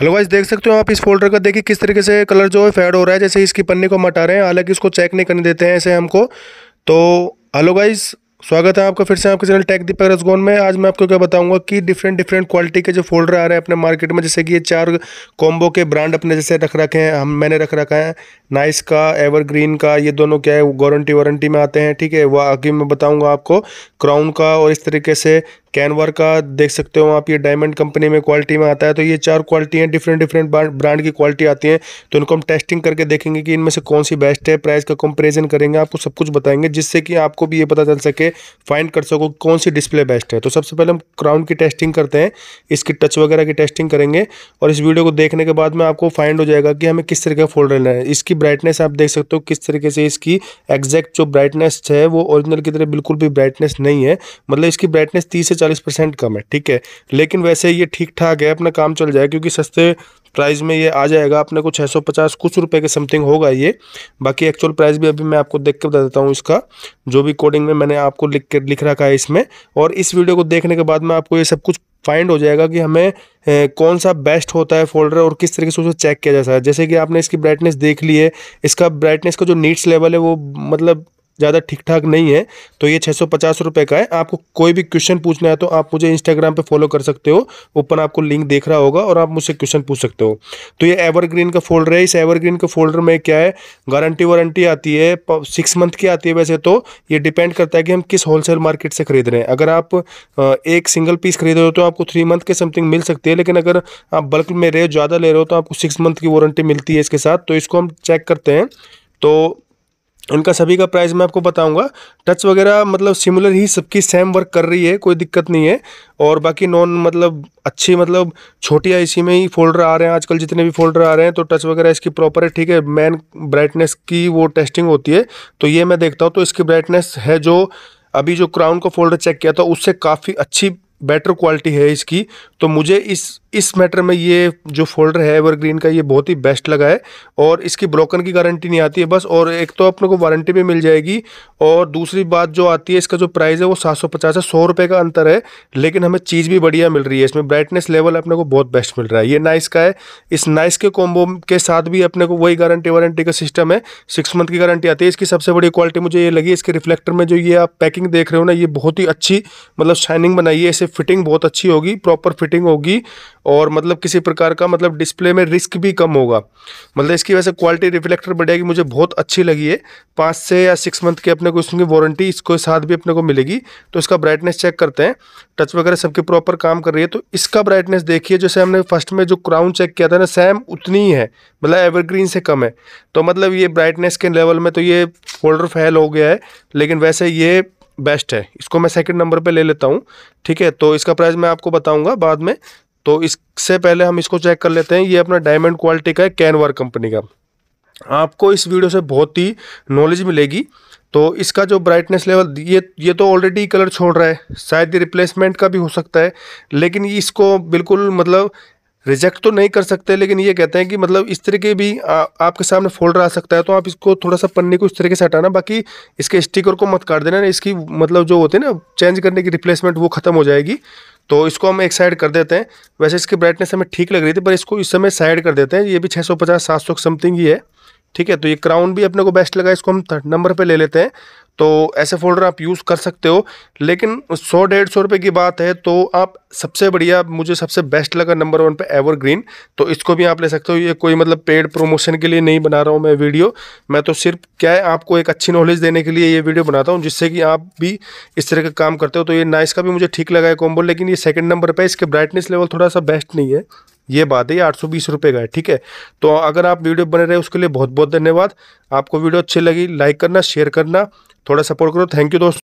hello guys देख सकते हो आप इस फोल्डर का देखिए किस तरीके से कलर जो है फेड हो रहा है जैसे इसकी पन्ने को मटा रहे हैं हालांकि इसको चेक नहीं करने देते हैं ऐसे हमको तो हेलो गाइस स्वागत है आपका फिर से आपके चैनल टेक दीपक रसगोन में आज मैं आपको क्या बताऊंगा कि डिफरेंट डिफरेंट क्वालिटी के जो फोल्डर आ रहे हैं अपने मार्केट में जैसे कि ये चार कॉम्बो के ब्रांड अपने जैसे रख रखे हैं हम मैंने रख रखा है नाइस का एवरग्रीन का ये दोनों क्या है वारंटी वारंटी में आते हैं ठीक है वह आगे मैं बताऊँगा आपको क्राउन का और इस तरीके से कैनवर का देख सकते हो आप ये डायमंड कंपनी में क्वालिटी में आता है तो ये चार क्वालिटी हैं डिफरेंट डिफरेंट ब्रांड की क्वालिटी आती हैं तो इनको हम टेस्टिंग करके देखेंगे कि इनमें से कौन सी बेस्ट है प्राइस का कंपेरिजन करेंगे आपको सब कुछ बताएंगे जिससे कि आपको भी ये पता चल सके फाइंड कर सको कौन सी डिस्प्ले बेस्ट है तो सबसे पहले हम क्राउन की टेस्टिंग करते हैं इसकी टच वगैरह की टेस्टिंग करेंगे और इस वीडियो को देखने के बाद में आपको फाइंड हो जाएगा कि हमें किस तरह का फोल्डर लेना है इसकी ब्राइटनेस आप देख सकते हो किस तरीके से इसकी एग्जैक्ट जो ब्राइटनेस है वो ओरिजिनल की तरह बिल्कुल भी ब्राइटनेस नहीं है मतलब इसकी ब्राइटनेस तीस चालीस परसेंट कम है ठीक है लेकिन वैसे ये ठीक ठाक है अपना काम चल जाए क्योंकि सस्ते प्राइस में ये आ जाएगा अपने को 650 कुछ रुपए के समथिंग होगा ये बाकी एक्चुअल प्राइस भी अभी मैं आपको देख के बता देता हूँ इसका जो भी कोडिंग में मैंने आपको लिख के लिख रखा है इसमें और इस वीडियो को देखने के बाद में आपको ये सब कुछ फाइंड हो जाएगा कि हमें ए, कौन सा बेस्ट होता है फोल्डर और किस तरीके से उसे चेक किया जा सकता है जैसे कि आपने इसकी ब्राइटनेस देख ली है इसका ब्राइटनेस का जो नीट्स लेवल है वो मतलब ज़्यादा ठीक ठाक नहीं है तो ये छः सौ का है आपको कोई भी क्वेश्चन पूछना है तो आप मुझे इंस्टाग्राम पे फॉलो कर सकते हो ऊपर आपको लिंक देख रहा होगा और आप मुझसे क्वेश्चन पूछ सकते हो तो ये एवरग्रीन का फोल्डर है इस एवरग्रीन के फोल्डर में क्या है गारंटी वारंटी आती है सिक्स मंथ की आती है वैसे तो ये डिपेंड करता है कि हम किस होलसेल मार्केट से खरीद रहे हैं अगर आप एक सिंगल पीस खरीद रहे हो तो आपको थ्री मंथ के समथिंग मिल सकती है लेकिन अगर आप बल्क में रहे ज़्यादा ले रहे हो तो आपको सिक्स मंथ की वारंटी मिलती है इसके साथ तो इसको हम चेक करते हैं तो उनका सभी का प्राइस मैं आपको बताऊंगा टच वगैरह मतलब सिमिलर ही सबकी सेम वर्क कर रही है कोई दिक्कत नहीं है और बाकी नॉन मतलब अच्छी मतलब छोटी आईसी में ही फोल्डर आ रहे हैं आजकल जितने भी फोल्डर आ रहे हैं तो टच वगैरह इसकी प्रॉपर है ठीक है मैन ब्राइटनेस की वो टेस्टिंग होती है तो ये मैं देखता हूँ तो इसकी ब्राइटनेस है जो अभी जो क्राउन का फोल्डर चेक किया था उससे काफ़ी अच्छी बेटर क्वालिटी है इसकी तो मुझे इस इस मैटर में ये जो फोल्डर है एवरग्रीन का ये बहुत ही बेस्ट लगा है और इसकी ब्रोकन की गारंटी नहीं आती है बस और एक तो अपने को वारंटी भी मिल जाएगी और दूसरी बात जो आती है इसका जो प्राइस है वो सात सौ पचास है सौ रुपये का अंतर है लेकिन हमें चीज़ भी बढ़िया मिल रही है इसमें ब्राइटनेस लेवल अपने को बहुत बेस्ट मिल रहा है ये नाइस का है इस नाइस के कॉम्बो के साथ भी अपने को वही गारंटी वारंटी का सिस्टम है सिक्स मंथ की गारंटी आती है इसकी सबसे बड़ी क्वालिटी मुझे ये लगी इसके रिफ्लेक्टर में जो ये आप पैकिंग देख रहे हो ना ये बहुत ही अच्छी मतलब शाइनिंग बनाई है इसे फिटिंग बहुत अच्छी होगी प्रॉपर फिटिंग होगी और मतलब किसी प्रकार का मतलब डिस्प्ले में रिस्क भी कम होगा मतलब इसकी वजह से क्वालिटी रिफ्लेक्टर बढ़िया की मुझे बहुत अच्छी लगी है पाँच से या सिक्स मंथ की अपने को इसकी वारंटी इसको साथ भी अपने को मिलेगी तो इसका ब्राइटनेस चेक करते हैं टच वगैरह सबकी प्रॉपर काम कर रही है तो इसका ब्राइटनेस देखिए जैसे हमने फर्स्ट में जो क्राउन चेक किया था ना सेम उतनी ही है मतलब एवरग्रीन से कम है तो मतलब ये ब्राइटनेस के लेवल में तो ये फोल्डर फैल हो गया है लेकिन वैसे ये बेस्ट है इसको मैं सेकंड नंबर पे ले लेता हूँ ठीक है तो इसका प्राइस मैं आपको बताऊँगा बाद में तो इससे पहले हम इसको चेक कर लेते हैं ये अपना डायमंड क्वालिटी का है कैनवर कंपनी का आपको इस वीडियो से बहुत ही नॉलेज मिलेगी तो इसका जो ब्राइटनेस लेवल ये ये तो ऑलरेडी कलर छोड़ रहा है शायद ये रिप्लेसमेंट का भी हो सकता है लेकिन इसको बिल्कुल मतलब रिजेक्ट तो नहीं कर सकते लेकिन ये कहते हैं कि मतलब इस तरह के भी आ, आपके सामने फोल्डर आ सकता है तो आप इसको थोड़ा सा पन्ने को इस तरीके से हटाना बाकी इसके स्टिकर को मत काट देना इसकी मतलब जो होते हैं ना चेंज करने की रिप्लेसमेंट वो ख़त्म हो जाएगी तो इसको हम एक साइड कर देते हैं वैसे इसकी ब्राइटनेस हमें ठीक लग रही थी पर इसको इस समय साइड कर देते हैं ये भी छः सौ पचास सात सौ समथिंग ही है ठीक है तो ये क्राउन भी अपने को बेस्ट लगा इसको हम थर्ड नंबर पे ले लेते हैं तो ऐसे फोल्डर आप यूज़ कर सकते हो लेकिन सौ डेढ़ सौ रुपये की बात है तो आप सबसे बढ़िया मुझे सबसे बेस्ट लगा नंबर वन पे एवरग्रीन तो इसको भी आप ले सकते हो ये कोई मतलब पेड प्रमोशन के लिए नहीं बना रहा हूँ मैं वीडियो मैं तो सिर्फ क्या है आपको एक अच्छी नॉलेज देने के लिए ये वीडियो बनाता हूँ जिससे कि आप भी इस तरह का काम करते हो तो ये नाइस का भी मुझे ठीक लगा है कॉम्बो लेकिन ये सेकेंड नंबर पर इसके ब्राइटनेस लेवल थोड़ा सा बेस्ट नहीं है ये बात है ये आठ रुपए का है ठीक है तो अगर आप वीडियो बने रहे उसके लिए बहुत बहुत धन्यवाद आपको वीडियो अच्छी लगी लाइक करना शेयर करना थोड़ा सपोर्ट करो थैंक यू दोस्तों